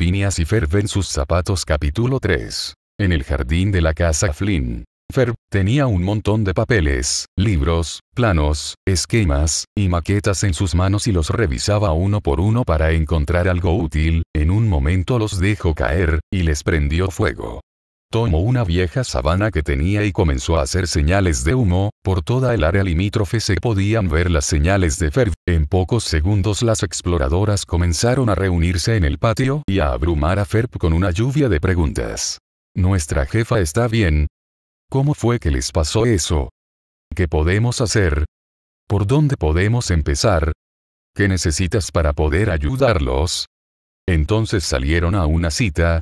Phineas y Ferb en sus zapatos capítulo 3. En el jardín de la casa Flynn. Ferb tenía un montón de papeles, libros, planos, esquemas y maquetas en sus manos y los revisaba uno por uno para encontrar algo útil, en un momento los dejó caer, y les prendió fuego tomó una vieja sabana que tenía y comenzó a hacer señales de humo, por toda el área limítrofe se podían ver las señales de Ferb. En pocos segundos las exploradoras comenzaron a reunirse en el patio y a abrumar a Ferb con una lluvia de preguntas. ¿Nuestra jefa está bien? ¿Cómo fue que les pasó eso? ¿Qué podemos hacer? ¿Por dónde podemos empezar? ¿Qué necesitas para poder ayudarlos? Entonces salieron a una cita,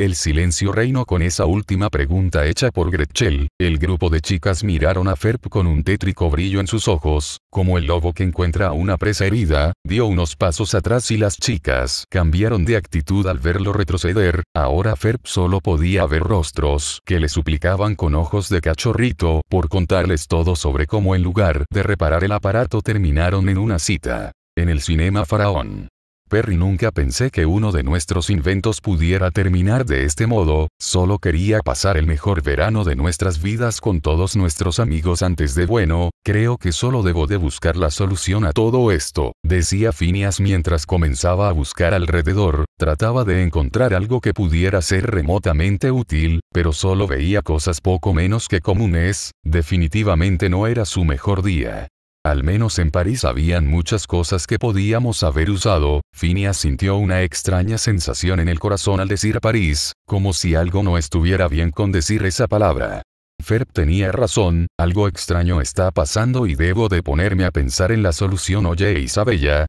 el silencio reinó con esa última pregunta hecha por Gretchel. El grupo de chicas miraron a Ferb con un tétrico brillo en sus ojos, como el lobo que encuentra a una presa herida, dio unos pasos atrás y las chicas cambiaron de actitud al verlo retroceder. Ahora Ferb solo podía ver rostros que le suplicaban con ojos de cachorrito por contarles todo sobre cómo en lugar de reparar el aparato terminaron en una cita en el cinema Faraón. Perry nunca pensé que uno de nuestros inventos pudiera terminar de este modo, solo quería pasar el mejor verano de nuestras vidas con todos nuestros amigos antes de bueno, creo que solo debo de buscar la solución a todo esto, decía Phineas mientras comenzaba a buscar alrededor, trataba de encontrar algo que pudiera ser remotamente útil, pero solo veía cosas poco menos que comunes, definitivamente no era su mejor día. Al menos en París habían muchas cosas que podíamos haber usado, Phineas sintió una extraña sensación en el corazón al decir París, como si algo no estuviera bien con decir esa palabra. Ferb tenía razón, algo extraño está pasando y debo de ponerme a pensar en la solución. Oye Isabella,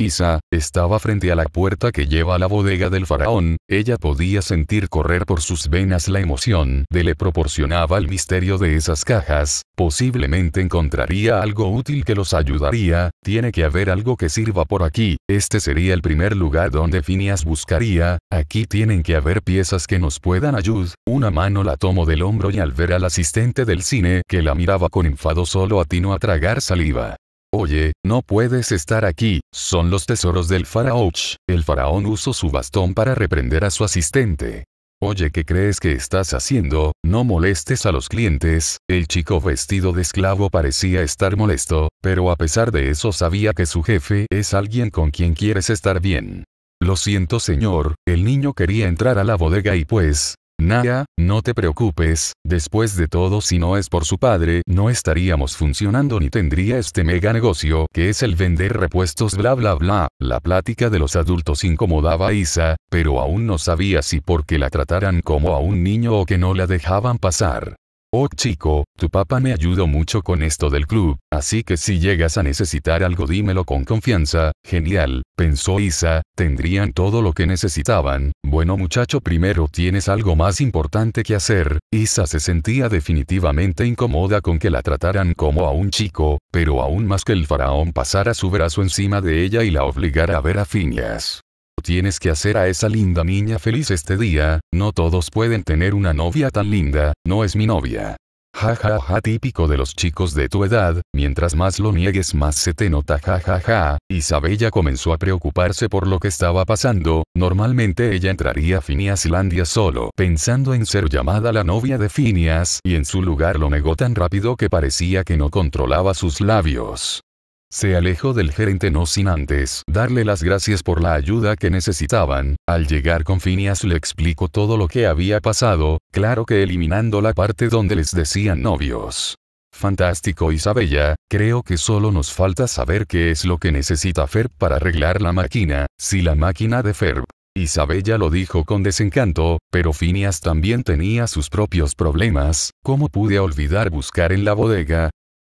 Isa, estaba frente a la puerta que lleva a la bodega del faraón, ella podía sentir correr por sus venas la emoción de le proporcionaba el misterio de esas cajas, posiblemente encontraría algo útil que los ayudaría, tiene que haber algo que sirva por aquí, este sería el primer lugar donde Phineas buscaría, aquí tienen que haber piezas que nos puedan ayudar, una mano la tomó del hombro y al ver al asistente del cine que la miraba con enfado solo atino a tragar saliva. Oye, no puedes estar aquí, son los tesoros del faraón. El faraón usó su bastón para reprender a su asistente. Oye, ¿qué crees que estás haciendo? No molestes a los clientes. El chico vestido de esclavo parecía estar molesto, pero a pesar de eso sabía que su jefe es alguien con quien quieres estar bien. Lo siento señor, el niño quería entrar a la bodega y pues, Naya, no te preocupes, después de todo si no es por su padre no estaríamos funcionando ni tendría este mega negocio que es el vender repuestos bla bla bla. La plática de los adultos incomodaba a Isa, pero aún no sabía si porque la trataran como a un niño o que no la dejaban pasar. Oh chico, tu papá me ayudó mucho con esto del club, así que si llegas a necesitar algo dímelo con confianza, genial, pensó Isa, tendrían todo lo que necesitaban, bueno muchacho primero tienes algo más importante que hacer, Isa se sentía definitivamente incómoda con que la trataran como a un chico, pero aún más que el faraón pasara su brazo encima de ella y la obligara a ver a Phineas. Tienes que hacer a esa linda niña feliz este día, no todos pueden tener una novia tan linda, no es mi novia. Ja ja ja típico de los chicos de tu edad, mientras más lo niegues más se te nota ja ja ja, Isabella comenzó a preocuparse por lo que estaba pasando, normalmente ella entraría a Phineas Landia solo, pensando en ser llamada la novia de Phineas, y en su lugar lo negó tan rápido que parecía que no controlaba sus labios. Se alejó del gerente no sin antes darle las gracias por la ayuda que necesitaban. Al llegar con Phineas le explicó todo lo que había pasado, claro que eliminando la parte donde les decían novios. Fantástico Isabella, creo que solo nos falta saber qué es lo que necesita Ferb para arreglar la máquina, si la máquina de Ferb. Isabella lo dijo con desencanto, pero Phineas también tenía sus propios problemas, ¿cómo pude olvidar buscar en la bodega?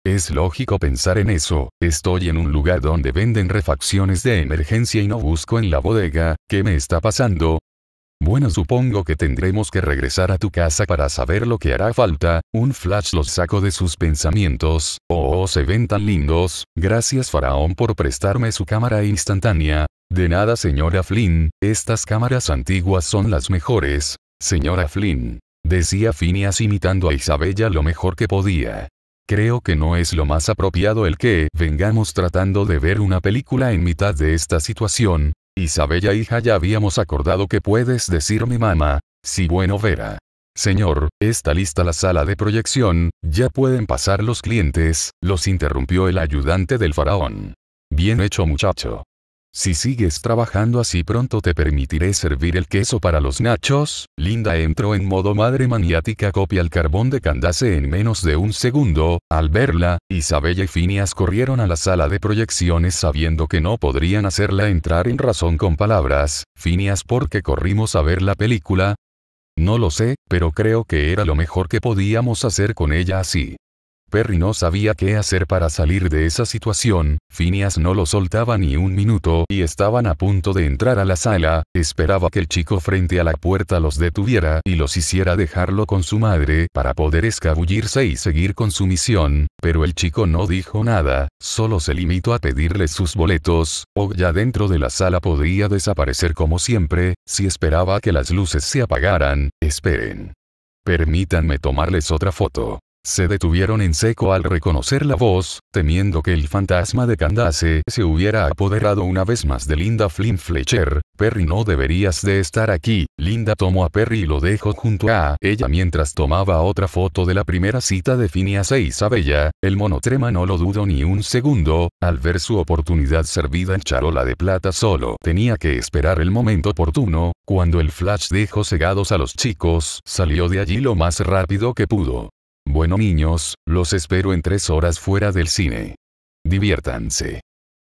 Es lógico pensar en eso, estoy en un lugar donde venden refacciones de emergencia y no busco en la bodega, ¿qué me está pasando? Bueno, supongo que tendremos que regresar a tu casa para saber lo que hará falta. Un flash los saco de sus pensamientos. Oh, se ven tan lindos. Gracias, Faraón, por prestarme su cámara instantánea. De nada, señora Flynn. Estas cámaras antiguas son las mejores. Señora Flynn. Decía Phineas imitando a Isabella lo mejor que podía. Creo que no es lo más apropiado el que vengamos tratando de ver una película en mitad de esta situación. Isabella hija ya habíamos acordado que puedes decir mi mamá, si bueno vera. Señor, está lista la sala de proyección, ya pueden pasar los clientes, los interrumpió el ayudante del faraón. Bien hecho muchacho. Si sigues trabajando así pronto te permitiré servir el queso para los nachos. Linda entró en modo madre maniática copia el carbón de Candace en menos de un segundo. Al verla, Isabella y Phineas corrieron a la sala de proyecciones sabiendo que no podrían hacerla entrar en razón con palabras. Phineas porque corrimos a ver la película. No lo sé, pero creo que era lo mejor que podíamos hacer con ella así. Perry no sabía qué hacer para salir de esa situación, Phineas no lo soltaba ni un minuto y estaban a punto de entrar a la sala, esperaba que el chico frente a la puerta los detuviera y los hiciera dejarlo con su madre para poder escabullirse y seguir con su misión, pero el chico no dijo nada, solo se limitó a pedirles sus boletos, o ya dentro de la sala podría desaparecer como siempre, si esperaba que las luces se apagaran, esperen. Permítanme tomarles otra foto se detuvieron en seco al reconocer la voz, temiendo que el fantasma de Candace se hubiera apoderado una vez más de Linda Flynn Fletcher. Perry no deberías de estar aquí. Linda tomó a Perry y lo dejó junto a ella mientras tomaba otra foto de la primera cita de Phineas e Isabella. El monotrema no lo dudó ni un segundo, al ver su oportunidad servida en charola de plata solo. Tenía que esperar el momento oportuno, cuando el flash dejó cegados a los chicos, salió de allí lo más rápido que pudo. Bueno niños, los espero en tres horas fuera del cine. Diviértanse.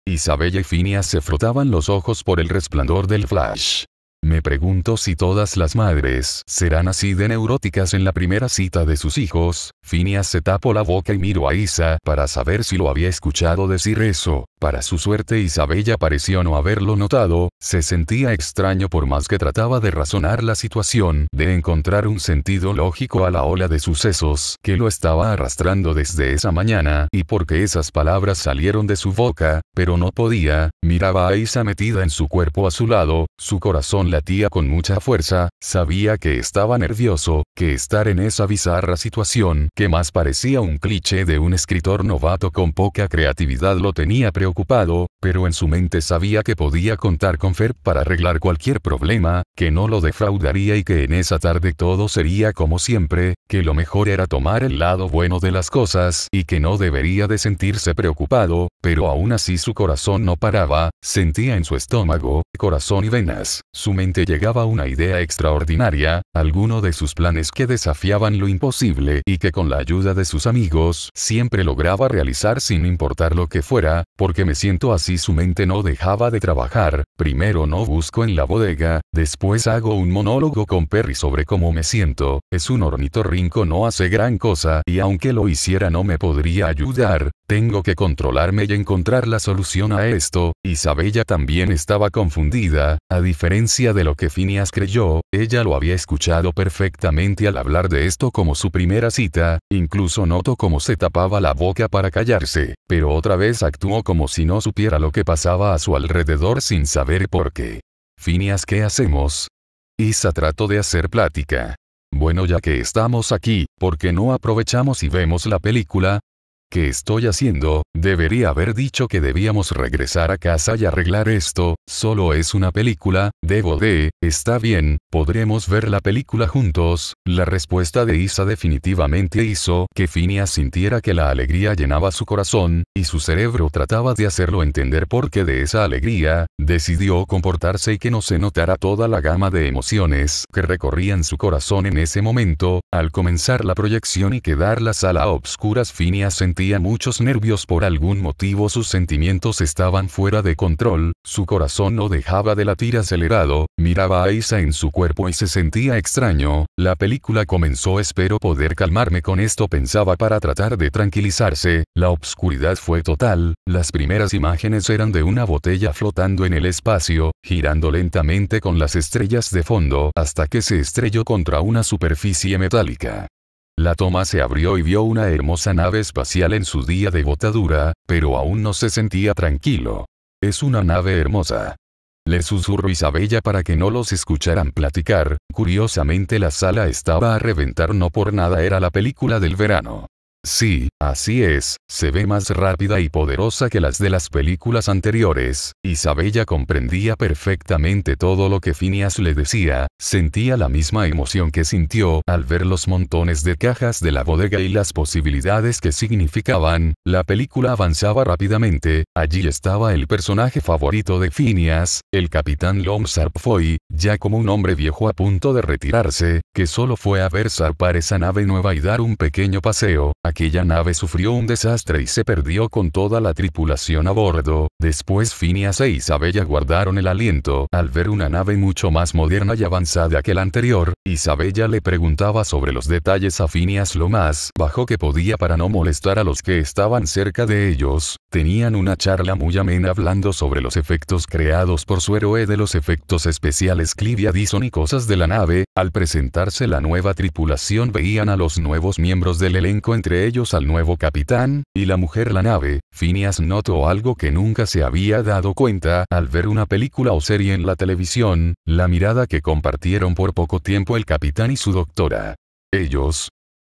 Isabella y Phineas se frotaban los ojos por el resplandor del flash. Me pregunto si todas las madres serán así de neuróticas en la primera cita de sus hijos. Phineas se tapó la boca y miró a Isa para saber si lo había escuchado decir eso. Para su suerte Isabella pareció no haberlo notado, se sentía extraño por más que trataba de razonar la situación, de encontrar un sentido lógico a la ola de sucesos que lo estaba arrastrando desde esa mañana, y porque esas palabras salieron de su boca, pero no podía, miraba a Isa metida en su cuerpo a su lado, su corazón latía con mucha fuerza, sabía que estaba nervioso, que estar en esa bizarra situación que más parecía un cliché de un escritor novato con poca creatividad lo tenía preocupado, pero en su mente sabía que podía contar con Ferb para arreglar cualquier problema, que no lo defraudaría y que en esa tarde todo sería como siempre, que lo mejor era tomar el lado bueno de las cosas y que no debería de sentirse preocupado, pero aún así su corazón no paraba, sentía en su estómago, corazón y venas, su mente llegaba a una idea extraordinaria, alguno de sus planes que desafiaban lo imposible y que con la ayuda de sus amigos siempre lograba realizar sin importar lo que fuera, porque me siento así su mente no dejaba de trabajar, primero no busco en la bodega, después pues hago un monólogo con Perry sobre cómo me siento, es un ornitorrinco no hace gran cosa y aunque lo hiciera no me podría ayudar, tengo que controlarme y encontrar la solución a esto, Isabella también estaba confundida, a diferencia de lo que Phineas creyó, ella lo había escuchado perfectamente al hablar de esto como su primera cita, incluso notó cómo se tapaba la boca para callarse, pero otra vez actuó como si no supiera lo que pasaba a su alrededor sin saber por qué. Finias, ¿qué hacemos? Isa trató de hacer plática. Bueno, ya que estamos aquí, ¿por qué no aprovechamos y vemos la película? que estoy haciendo, debería haber dicho que debíamos regresar a casa y arreglar esto, solo es una película, debo de, está bien, podremos ver la película juntos, la respuesta de Isa definitivamente hizo que Phineas sintiera que la alegría llenaba su corazón, y su cerebro trataba de hacerlo entender porque de esa alegría, decidió comportarse y que no se notara toda la gama de emociones que recorrían su corazón en ese momento, al comenzar la proyección y quedar la sala a obscuras Phineas sentía muchos nervios por algún motivo sus sentimientos estaban fuera de control, su corazón no dejaba de latir acelerado, miraba a Isa en su cuerpo y se sentía extraño, la película comenzó espero poder calmarme con esto pensaba para tratar de tranquilizarse, la obscuridad fue total, las primeras imágenes eran de una botella flotando en el espacio, girando lentamente con las estrellas de fondo hasta que se estrelló contra una superficie metálica. La toma se abrió y vio una hermosa nave espacial en su día de botadura, pero aún no se sentía tranquilo. Es una nave hermosa. Le susurró Isabella para que no los escucharan platicar, curiosamente la sala estaba a reventar no por nada era la película del verano. Sí, así es, se ve más rápida y poderosa que las de las películas anteriores. Isabella comprendía perfectamente todo lo que Phineas le decía, sentía la misma emoción que sintió al ver los montones de cajas de la bodega y las posibilidades que significaban. La película avanzaba rápidamente, allí estaba el personaje favorito de Phineas, el capitán Lomsarp Foy, ya como un hombre viejo a punto de retirarse, que solo fue a ver zarpar esa nave nueva y dar un pequeño paseo. Aquella nave sufrió un desastre y se perdió con toda la tripulación a bordo, después Phineas e Isabella guardaron el aliento al ver una nave mucho más moderna y avanzada que la anterior, Isabella le preguntaba sobre los detalles a Phineas lo más bajo que podía para no molestar a los que estaban cerca de ellos, tenían una charla muy amena hablando sobre los efectos creados por su héroe de los efectos especiales Clivia Dison y cosas de la nave, al presentarse la nueva tripulación veían a los nuevos miembros del elenco entre ellos al nuevo capitán, y la mujer la nave, Phineas notó algo que nunca se había dado cuenta al ver una película o serie en la televisión, la mirada que compartieron por poco tiempo el capitán y su doctora. Ellos,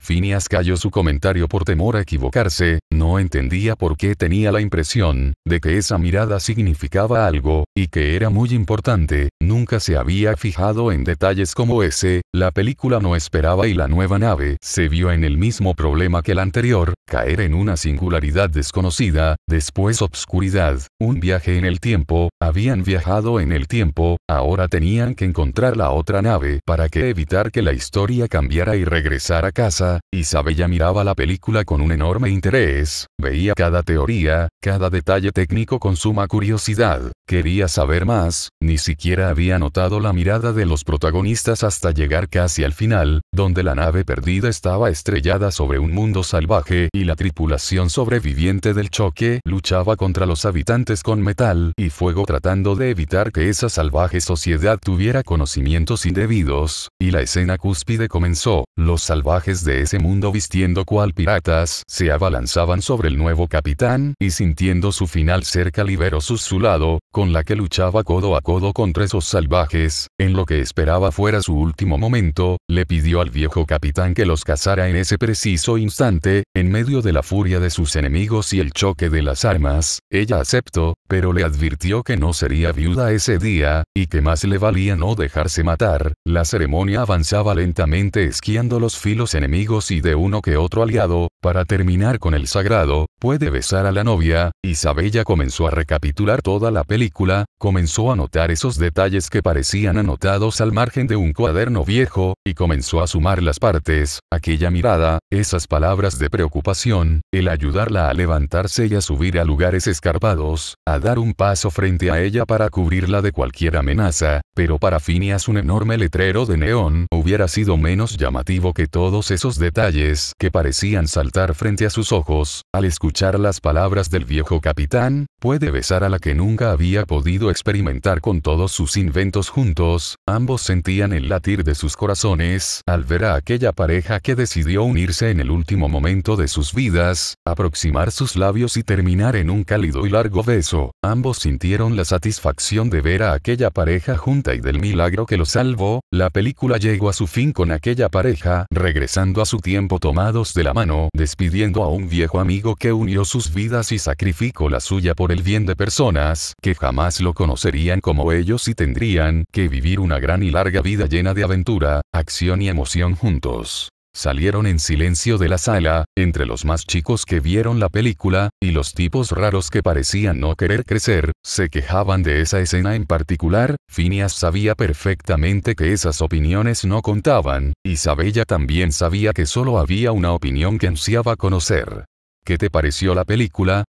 Phineas calló su comentario por temor a equivocarse, no entendía por qué tenía la impresión de que esa mirada significaba algo, y que era muy importante, nunca se había fijado en detalles como ese, la película no esperaba y la nueva nave se vio en el mismo problema que la anterior, caer en una singularidad desconocida, después obscuridad, un viaje en el tiempo, habían viajado en el tiempo, ahora tenían que encontrar la otra nave para que evitar que la historia cambiara y regresar a casa, Isabella miraba la película con un enorme interés, veía cada teoría, cada detalle técnico con suma curiosidad, quería saber más, ni siquiera había notado la mirada de los protagonistas hasta llegar casi al final, donde la nave perdida estaba estrellada sobre un mundo salvaje y la tripulación sobreviviente del choque luchaba contra los habitantes con metal y fuego tratando de evitar que esa salvaje sociedad tuviera conocimientos indebidos, y la escena cúspide comenzó, los salvajes de ese mundo vistiendo cual piratas, se abalanzaban sobre el nuevo capitán, y sintiendo su final cerca liberó susulado su lado, con la que luchaba codo a codo contra esos salvajes, en lo que esperaba fuera su último momento, le pidió al viejo capitán que los cazara en ese preciso instante, en medio de la furia de sus enemigos y el choque de las armas, ella aceptó, pero le advirtió que no sería viuda ese día, y que más le valía no dejarse matar, la ceremonia avanzaba lentamente esquiando los filos enemigos y de uno que otro aliado, para terminar con el sagrado, puede besar a la novia, Isabella comenzó a recapitular toda la película, comenzó a notar esos detalles que parecían anotados al margen de un cuaderno viejo, y comenzó a sumar las partes, aquella mirada, esas palabras de preocupación, el ayudarla a levantarse y a subir a lugares escarpados, a dar un paso frente a ella para cubrirla de cualquier amenaza, pero para Phineas un enorme letrero de neón hubiera sido menos llamativo que todos esos detalles que parecían saltar frente a sus ojos, al escuchar las palabras del viejo capitán, puede besar a la que nunca había podido experimentar con todos sus inventos juntos, ambos sentían el latir de sus corazones al ver a aquella pareja que decidió unirse en el último momento de sus vidas, aproximar sus labios y terminar en un cálido y largo beso, ambos sintieron la satisfacción de ver a aquella pareja junta y del milagro que lo salvó, la película llegó a su fin con aquella pareja regresando a su su tiempo tomados de la mano, despidiendo a un viejo amigo que unió sus vidas y sacrificó la suya por el bien de personas que jamás lo conocerían como ellos y tendrían que vivir una gran y larga vida llena de aventura, acción y emoción juntos. Salieron en silencio de la sala, entre los más chicos que vieron la película, y los tipos raros que parecían no querer crecer, se quejaban de esa escena en particular, Phineas sabía perfectamente que esas opiniones no contaban, Isabella también sabía que solo había una opinión que ansiaba conocer. ¿Qué te pareció la película?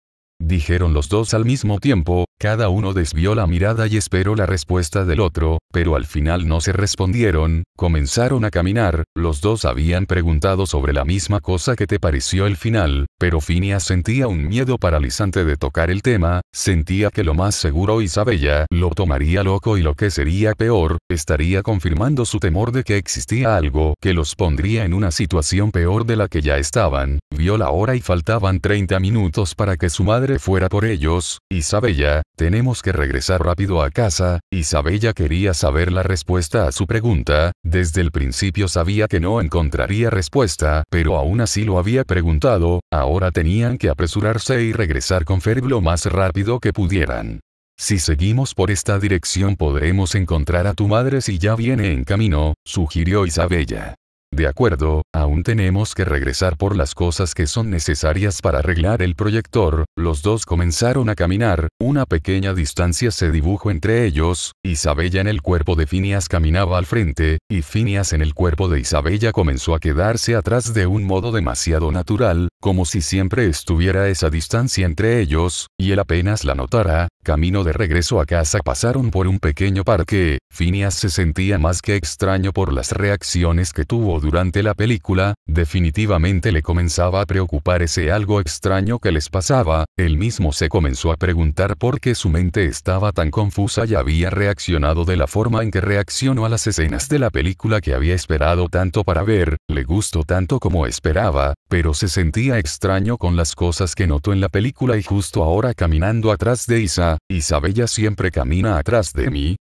Dijeron los dos al mismo tiempo, cada uno desvió la mirada y esperó la respuesta del otro, pero al final no se respondieron, comenzaron a caminar, los dos habían preguntado sobre la misma cosa que te pareció el final, pero Phineas sentía un miedo paralizante de tocar el tema, sentía que lo más seguro Isabella lo tomaría loco y lo que sería peor, estaría confirmando su temor de que existía algo que los pondría en una situación peor de la que ya estaban, vio la hora y faltaban 30 minutos para que su madre fuera por ellos, Isabella, tenemos que regresar rápido a casa, Isabella quería saber la respuesta a su pregunta, desde el principio sabía que no encontraría respuesta, pero aún así lo había preguntado, ahora tenían que apresurarse y regresar con Ferb lo más rápido que pudieran. Si seguimos por esta dirección podremos encontrar a tu madre si ya viene en camino, sugirió Isabella. De acuerdo, aún tenemos que regresar por las cosas que son necesarias para arreglar el proyector, los dos comenzaron a caminar, una pequeña distancia se dibujó entre ellos, Isabella en el cuerpo de Phineas caminaba al frente, y Phineas en el cuerpo de Isabella comenzó a quedarse atrás de un modo demasiado natural, como si siempre estuviera esa distancia entre ellos, y él apenas la notara, camino de regreso a casa pasaron por un pequeño parque, Phineas se sentía más que extraño por las reacciones que tuvo durante la película, definitivamente le comenzaba a preocupar ese algo extraño que les pasaba, él mismo se comenzó a preguntar por qué su mente estaba tan confusa y había reaccionado de la forma en que reaccionó a las escenas de la película que había esperado tanto para ver, le gustó tanto como esperaba, pero se sentía extraño con las cosas que notó en la película y justo ahora caminando atrás de Isa, Isabella siempre camina atrás de mí,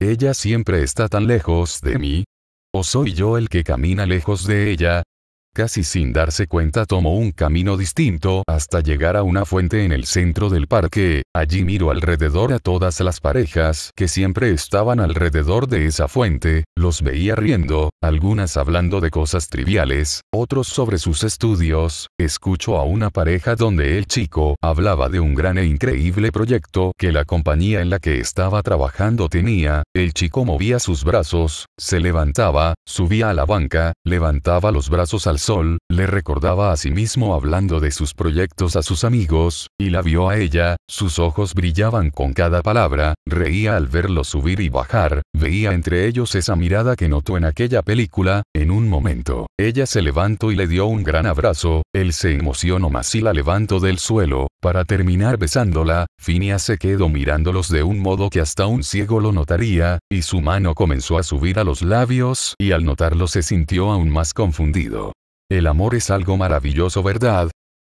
ella siempre está tan lejos de mí, ¿O soy yo el que camina lejos de ella? Casi sin darse cuenta tomo un camino distinto hasta llegar a una fuente en el centro del parque, allí miro alrededor a todas las parejas que siempre estaban alrededor de esa fuente, los veía riendo, algunas hablando de cosas triviales, otros sobre sus estudios, escucho a una pareja donde el chico hablaba de un gran e increíble proyecto que la compañía en la que estaba trabajando tenía, el chico movía sus brazos, se levantaba, subía a la banca, levantaba los brazos al sol, le recordaba a sí mismo hablando de sus proyectos a sus amigos, y la vio a ella, sus ojos brillaban con cada palabra, reía al verlo subir y bajar, veía entre ellos esa mirada que notó en aquella película, en un momento, ella se levantó y le dio un gran abrazo, él se emocionó más y la levantó del suelo, para terminar besándola, Finia se quedó mirándolos de un modo que hasta un ciego lo notaría, y su mano comenzó a subir a los labios y al notarlo se sintió aún más confundido. El amor es algo maravilloso, ¿verdad?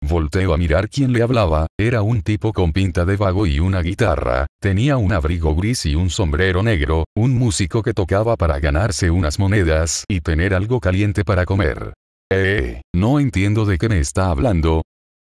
Volteo a mirar quién le hablaba, era un tipo con pinta de vago y una guitarra, tenía un abrigo gris y un sombrero negro, un músico que tocaba para ganarse unas monedas y tener algo caliente para comer. Eh, no entiendo de qué me está hablando.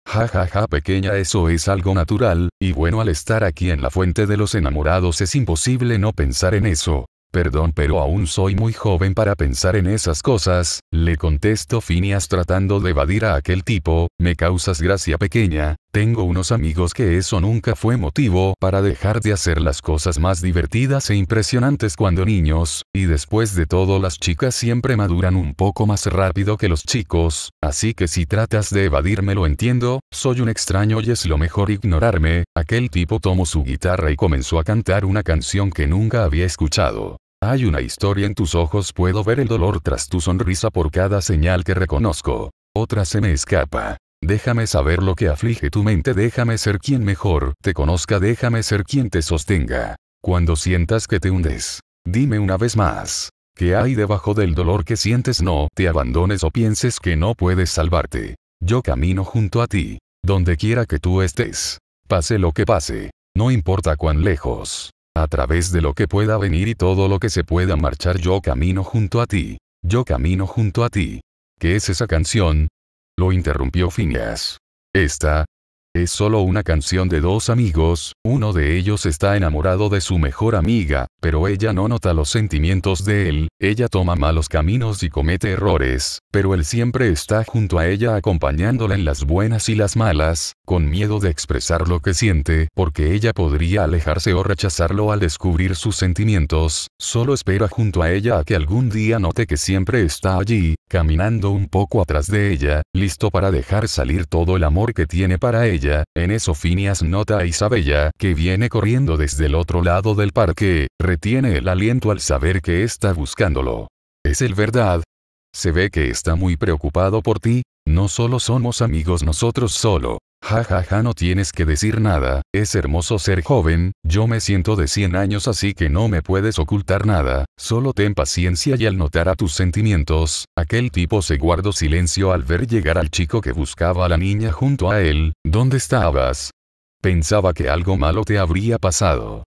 Ja ja ja pequeña eso es algo natural, y bueno al estar aquí en la fuente de los enamorados es imposible no pensar en eso. Perdón, pero aún soy muy joven para pensar en esas cosas, le contesto Phineas tratando de evadir a aquel tipo, me causas gracia pequeña, tengo unos amigos que eso nunca fue motivo para dejar de hacer las cosas más divertidas e impresionantes cuando niños, y después de todo las chicas siempre maduran un poco más rápido que los chicos, así que si tratas de evadirme lo entiendo, soy un extraño y es lo mejor ignorarme, aquel tipo tomó su guitarra y comenzó a cantar una canción que nunca había escuchado. Hay una historia en tus ojos, puedo ver el dolor tras tu sonrisa por cada señal que reconozco. Otra se me escapa. Déjame saber lo que aflige tu mente, déjame ser quien mejor te conozca, déjame ser quien te sostenga. Cuando sientas que te hundes, dime una vez más. ¿Qué hay debajo del dolor que sientes? No te abandones o pienses que no puedes salvarte. Yo camino junto a ti, donde quiera que tú estés. Pase lo que pase, no importa cuán lejos. A través de lo que pueda venir y todo lo que se pueda marchar yo camino junto a ti. Yo camino junto a ti. ¿Qué es esa canción? Lo interrumpió Phineas. Esta, es solo una canción de dos amigos, uno de ellos está enamorado de su mejor amiga, pero ella no nota los sentimientos de él, ella toma malos caminos y comete errores, pero él siempre está junto a ella acompañándola en las buenas y las malas, con miedo de expresar lo que siente, porque ella podría alejarse o rechazarlo al descubrir sus sentimientos, solo espera junto a ella a que algún día note que siempre está allí, caminando un poco atrás de ella, listo para dejar salir todo el amor que tiene para ella, en eso Phineas nota a Isabella, que viene corriendo desde el otro lado del parque, retiene el aliento al saber que está buscándolo. ¿Es el verdad? Se ve que está muy preocupado por ti, no solo somos amigos nosotros solo, Ja ja ja no tienes que decir nada, es hermoso ser joven, yo me siento de 100 años así que no me puedes ocultar nada, solo ten paciencia y al notar a tus sentimientos, aquel tipo se guardó silencio al ver llegar al chico que buscaba a la niña junto a él, ¿dónde estabas? Pensaba que algo malo te habría pasado.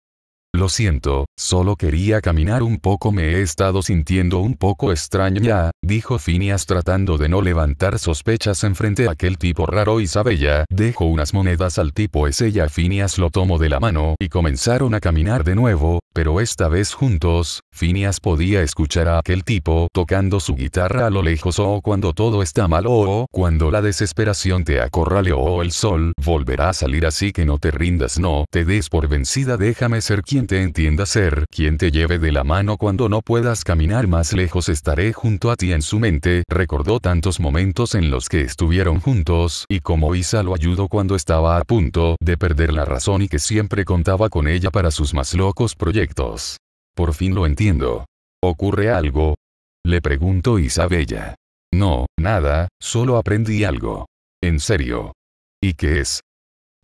Lo siento, solo quería caminar un poco me he estado sintiendo un poco extraño ya. dijo Phineas tratando de no levantar sospechas enfrente a aquel tipo raro Isabella, dejó unas monedas al tipo es ella Phineas lo tomó de la mano y comenzaron a caminar de nuevo, pero esta vez juntos, Phineas podía escuchar a aquel tipo tocando su guitarra a lo lejos o cuando todo está mal o cuando la desesperación te acorrale o el sol volverá a salir así que no te rindas no te des por vencida déjame ser quien te entienda ser, quien te lleve de la mano cuando no puedas caminar más lejos estaré junto a ti en su mente, recordó tantos momentos en los que estuvieron juntos, y como Isa lo ayudó cuando estaba a punto de perder la razón y que siempre contaba con ella para sus más locos proyectos. Por fin lo entiendo. ¿Ocurre algo? Le preguntó Isabella. No, nada, solo aprendí algo. En serio. ¿Y qué es?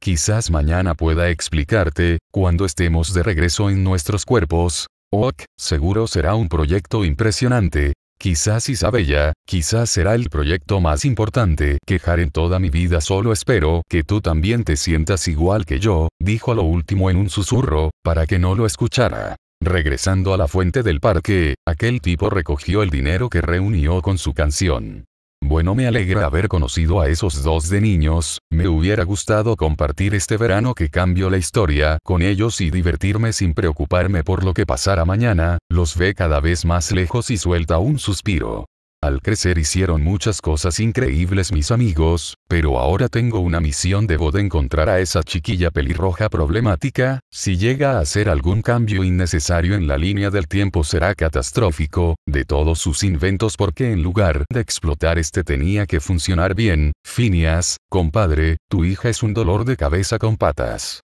Quizás mañana pueda explicarte, cuando estemos de regreso en nuestros cuerpos. Ok, seguro será un proyecto impresionante. Quizás Isabella, quizás será el proyecto más importante que en toda mi vida. Solo espero que tú también te sientas igual que yo, dijo lo último en un susurro, para que no lo escuchara. Regresando a la fuente del parque, aquel tipo recogió el dinero que reunió con su canción. Bueno me alegra haber conocido a esos dos de niños, me hubiera gustado compartir este verano que cambió la historia con ellos y divertirme sin preocuparme por lo que pasara mañana, los ve cada vez más lejos y suelta un suspiro. Al crecer hicieron muchas cosas increíbles mis amigos, pero ahora tengo una misión debo de encontrar a esa chiquilla pelirroja problemática, si llega a hacer algún cambio innecesario en la línea del tiempo será catastrófico, de todos sus inventos porque en lugar de explotar este tenía que funcionar bien, Phineas, compadre, tu hija es un dolor de cabeza con patas.